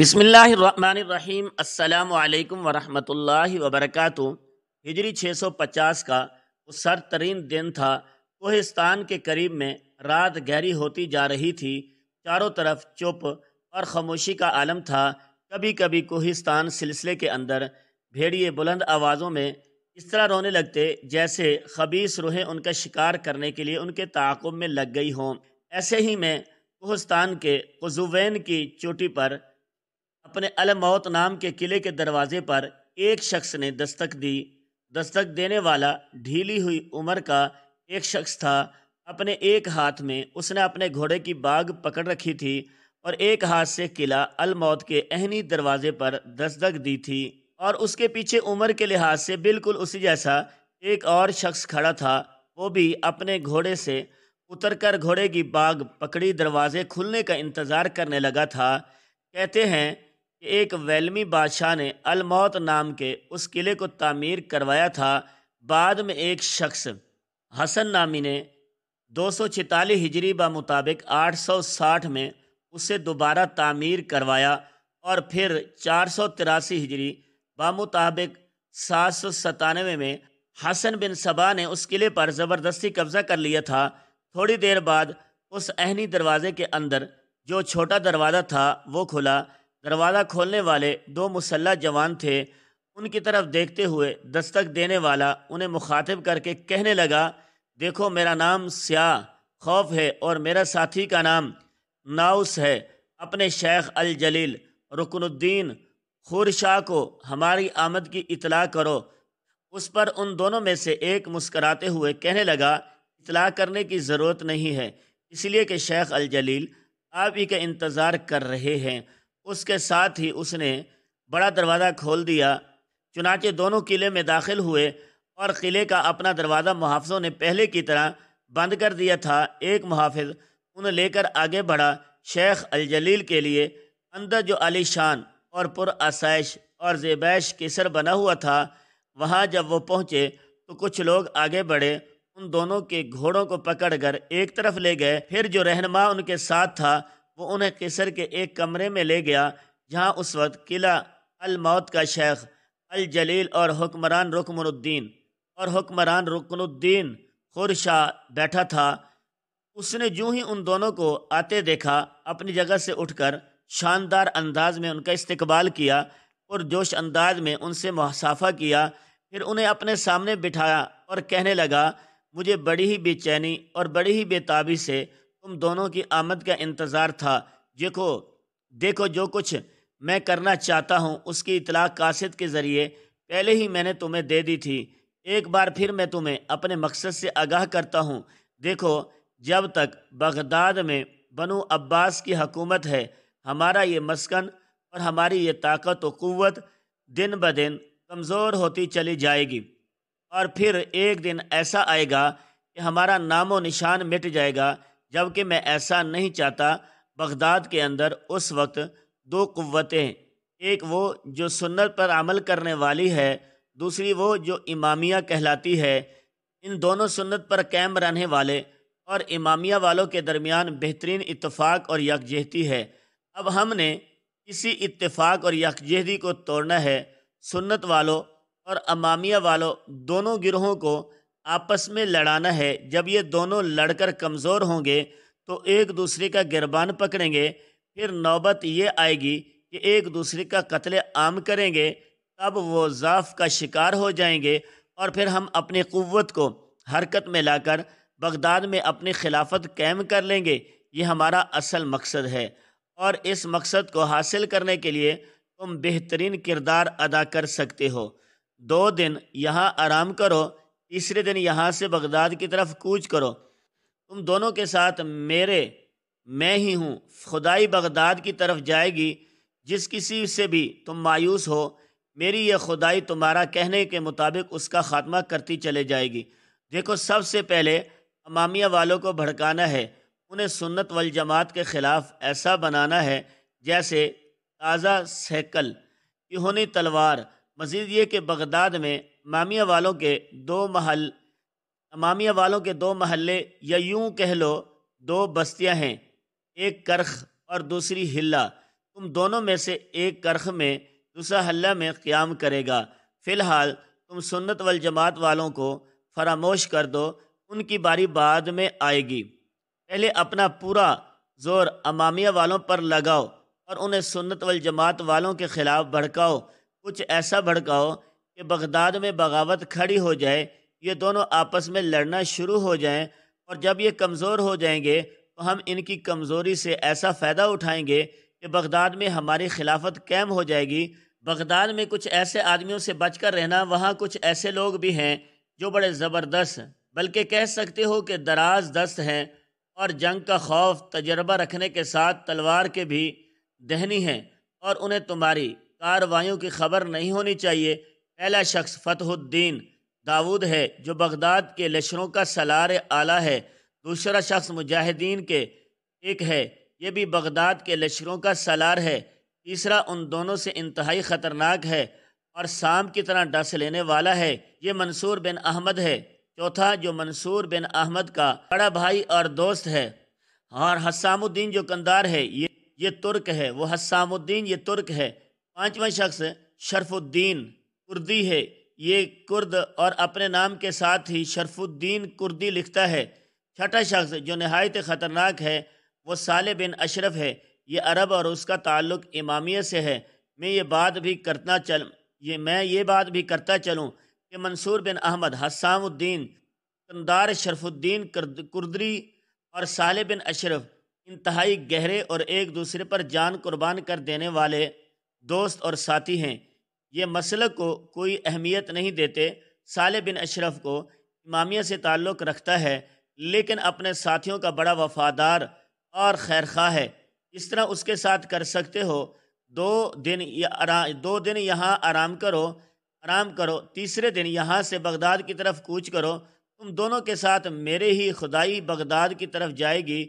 बिसमीम् अल्लाम वरहमल वबरक हिजरी 650 का उस सर तरीन दिन था कोहिस्तान के करीब में रात गहरी होती जा रही थी चारों तरफ चुप और खामोशी का आलम था कभी कभी कोहिस्तान सिलसिले के अंदर भेड़िए बुलंद आवाज़ों में इस तरह रोने लगते जैसे खबीस रूहें उनका शिकार करने के लिए उनके ताकुब में लग गई हों ऐसे ही में कोहिस्तान के कजुवैन की चोटी पर अपने अलमौत नाम के किले के दरवाजे पर एक शख्स ने दस्तक दी दस्तक देने वाला ढीली हुई उम्र का एक शख्स था अपने एक हाथ में उसने अपने घोड़े की बाग पकड़ रखी थी और एक हाथ से किला अलमौत के अहनी दरवाजे पर दस्तक दी थी और उसके पीछे उम्र के लिहाज से बिल्कुल उसी जैसा एक और शख्स खड़ा था वो भी अपने घोड़े से उतरकर घोड़े की बाग पकड़ी दरवाजे खुलने का इंतज़ार करने लगा था कहते हैं कि एक वैलमी बादशाह ने अलमौत नाम के उस किले को तामीर करवाया था बाद में एक शख्स हसन नामी ने दो सौ छितालीस हिजरी बा मुताबिक आठ सौ साठ में उसे दोबारा तामीर करवाया और फिर चार सौ तिरासी हिजरी मुताबिक सात सौ सतानवे में हसन बिन सबा ने उस किले पर ज़बरदस्ती कब्ज़ा कर लिया था थोड़ी देर बाद उस अहनी दरवाज़े के अंदर जो छोटा दरवाज़ा था वो खुला दरवाज़ा खोलने वाले दो मुसल्ह जवान थे उनकी तरफ देखते हुए दस्तक देने वाला उन्हें मुखातिब करके कहने लगा देखो मेरा नाम स्याह खौफ है और मेरा साथी का नाम नाउस है अपने शेख अल जलील रुकनुद्दीन खुर शाह को हमारी आमद की इतला करो उस पर उन दोनों में से एक मुस्कराते हुए कहने लगा इतला करने की ज़रूरत नहीं है इसलिए कि शेख अल जलील आप ही का इंतज़ार कर रहे हैं उसके साथ ही उसने बड़ा दरवाज़ा खोल दिया चुनाचे दोनों किले में दाखिल हुए और क़िले का अपना दरवाज़ा मुहाफ़ों ने पहले की तरह बंद कर दिया था एक मुहाफ़ उन्हें लेकर आगे बढ़ा शेख अलजलील के लिए अंदर जो आलीशान और आसाइश और जेबैश केसर बना हुआ था वहाँ जब वो पहुँचे तो कुछ लोग आगे बढ़े उन दोनों के घोड़ों को पकड़कर एक तरफ ले गए फिर जो रहनमा उनके साथ था वो उन्हें किसर के एक कमरे में ले गया जहाँ उस वक्त किला अलमौत का शेख अल जलील और हुक्मरान रुकनुद्दीन और हुक्मरान रुकनुद्दीन खुरशाह बैठा था उसने जूँ ही उन दोनों को आते देखा अपनी जगह से उठकर शानदार अंदाज में उनका इस्तकबाल किया और जोश अंदाज में उनसे मुसाफा किया फिर उन्हें अपने सामने बिठाया और कहने लगा मुझे बड़ी ही बेचैनी और बड़ी ही बेताबी से तुम दोनों की आमद का इंतज़ार था देखो देखो जो कुछ मैं करना चाहता हूँ उसकी इतला कासिद के ज़रिए पहले ही मैंने तुम्हें दे दी थी एक बार फिर मैं तुम्हें अपने मकसद से आगाह करता हूँ देखो जब तक बगदाद में बनु अब्बास की हकूमत है हमारा ये मस्कन और हमारी ये ताकत व क़वत दिन ब दिन कमज़ोर होती चली जाएगी और फिर एक दिन ऐसा आएगा कि हमारा नामो निशान मिट जाएगा जबकि मैं ऐसा नहीं चाहता बगदाद के अंदर उस वक्त दो क़वतें एक वो जो सुन्नत पर अमल करने वाली है दूसरी वो जो इमामिया कहलाती है इन दोनों सुन्नत पर कैम रहने वाले और इमामिया वालों के दरमियान बेहतरीन इतफ़ाक़ और यकजहती है अब हमने इसी इतफ़ाक़ और यकजहती को तोड़ना है सुन्नत वालों और अमामिया वालों दोनों गिरोहों को आपस में लड़ाना है जब ये दोनों लड़कर कमज़ोर होंगे तो एक दूसरे का गिरबान पकड़ेंगे फिर नौबत ये आएगी कि एक दूसरे का कत्ल आम करेंगे तब वो ज़ाफ़ का शिकार हो जाएंगे और फिर हम अपनी क़वत को हरकत में लाकर बगदाद में अपनी खिलाफत कैम कर लेंगे ये हमारा असल मकसद है और इस मकसद को हासिल करने के लिए तुम बेहतरीन किरदार अदा कर सकते हो दो दिन यहाँ आराम करो तीसरे दिन यहाँ से बगदाद की तरफ कूच करो तुम दोनों के साथ मेरे मैं ही हूँ खुदाई बगदाद की तरफ जाएगी जिस किसी से भी तुम मायूस हो मेरी यह खुदाई तुम्हारा कहने के मुताबिक उसका खात्मा करती चले जाएगी देखो सबसे पहले अमामिया वालों को भड़काना है उन्हें सुन्नत वल जमात के ख़िलाफ़ ऐसा बनाना है जैसे ताज़ा सैकल इहोनी तलवार मज़ीद ये कि बगदाद में मामिया वालों के दो महल इमामिया वालों के दो महल्ले या यूं कह लो दो बस्तियां हैं एक करख और दूसरी हिला तुम दोनों में से एक करख में दूसरा हल्ला में क़्याम करेगा फ़िलहाल तुम सुन्नत वल जमात वालों को फरामोश कर दो उनकी बारी बाद में आएगी पहले अपना पूरा जोर अमामिया वालों पर लगाओ और उन्हें सुन्नत वल जमात वालों के ख़िलाफ़ भड़काओ कुछ ऐसा भड़काओ कि बगदाद में बगावत खड़ी हो जाए ये दोनों आपस में लड़ना शुरू हो जाएं और जब ये कमज़ोर हो जाएंगे तो हम इनकी कमज़ोरी से ऐसा फ़ायदा उठाएंगे कि बगदाद में हमारी खिलाफत कैम हो जाएगी बगदाद में कुछ ऐसे आदमियों से बचकर रहना वहाँ कुछ ऐसे लोग भी हैं जो बड़े ज़बरदस्त बल्कि कह सकते हो कि दराज दस्त हैं और जंग का खौफ तजर्बा रखने के साथ तलवार के भी दहनी हैं और उन्हें तुम्हारी कार्रवाई की खबर नहीं होनी चाहिए पहला शख्स फ़तहुद्दीन दाऊद है जो बगदाद के लश्करों का सलार आला है दूसरा शख्स मुजाहिदीन के एक है ये भी बगदाद के लश्करों का सलार है तीसरा उन दोनों से इंतहाई ख़तरनाक है और शाम की तरह डस लेने वाला है ये मंसूर बिन अहमद है चौथा जो मंसूर बिन अहमद का बड़ा भाई और दोस्त है और हसामुद्दीन जो कंदार है ये ये तुर्क है वो हसामुद्दीन ये तुर्क है पाँचवा शख्स शरफुद्दीन कुर्दी है ये कुर्द और अपने नाम के साथ ही शरफुद्दीन कुर्दी लिखता है छठा शख्स जो नहायत ख़तरनाक है वो साले बिन अशरफ है ये अरब और उसका ताल्लुक इमामिया से है मैं ये बात भी करना चल ये मैं ये बात भी करता चलूँ कि मंसूर बिन अहमद हसामुद्दीन कंदार शरफुद्दीन कुर्दरी और साले बिन अशरफ इंतहाई गहरे और एक दूसरे पर जान कुर्बान कर देने वाले दोस्त और साथी हैं ये मसल को कोई अहमियत नहीं देते साल बिन अशरफ को इमामिया से ताल्लुक़ रखता है लेकिन अपने साथियों का बड़ा वफादार और खैर खा है इस तरह उसके साथ कर सकते हो दो दिन या दो दिन यहाँ आराम करो आराम करो तीसरे दिन यहाँ से बगदाद की तरफ कूच करो तुम दोनों के साथ मेरे ही खुदाई बगदाद की तरफ जाएगी